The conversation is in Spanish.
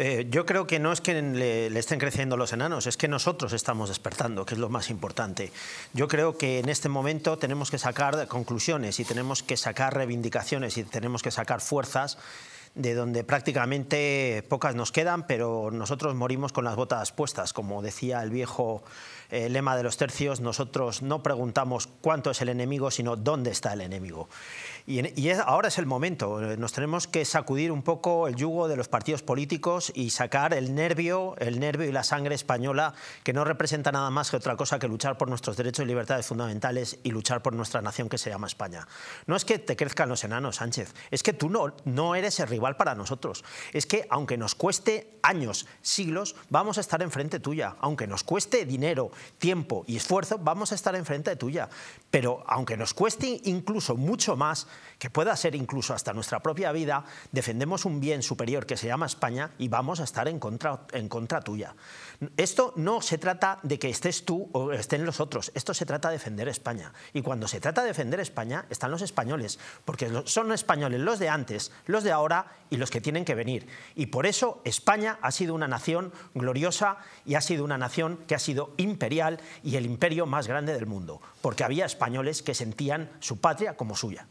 Eh, yo creo que no es que le, estén creciendo los enanos, es que nosotros estamos despertando, que es lo más importante. Yo creo que en este momento tenemos que sacar conclusiones y tenemos que sacar reivindicaciones y tenemos que sacar fuerzas de donde prácticamente pocas nos quedan, pero nosotros morimos con las botas puestas. Como decía el viejo eh, lema de los tercios, nosotros no preguntamos cuánto es el enemigo, sino dónde está el enemigo. Y, ahora es el momento. Nos tenemos que sacudir un poco el yugo de los partidos políticos y sacar el nervio, el nervio y la sangre española que no representa nada más que otra cosa que luchar por nuestros derechos y libertades fundamentales y luchar por nuestra nación que se llama España. No es que te crezcan los enanos, Sánchez. Es que tú no, no eres el rival para nosotros. Es que aunque nos cueste años, siglos, vamos a estar enfrente tuya. Aunque nos cueste dinero, tiempo y esfuerzo, vamos a estar enfrente de tuya. Pero aunque nos cueste incluso mucho más, que pueda ser incluso hasta nuestra propia vida, defendemos un bien superior que se llama España y vamos a estar en contra, tuya. Esto no se trata de que estés tú o estén los otros, esto se trata de defender España. Y cuando se trata de defender España están los españoles, porque son españoles los de antes, los de ahora y los que tienen que venir. Y por eso España ha sido una nación gloriosa y ha sido una nación que ha sido imperial y el imperio más grande del mundo, porque había españoles que sentían su patria como suya.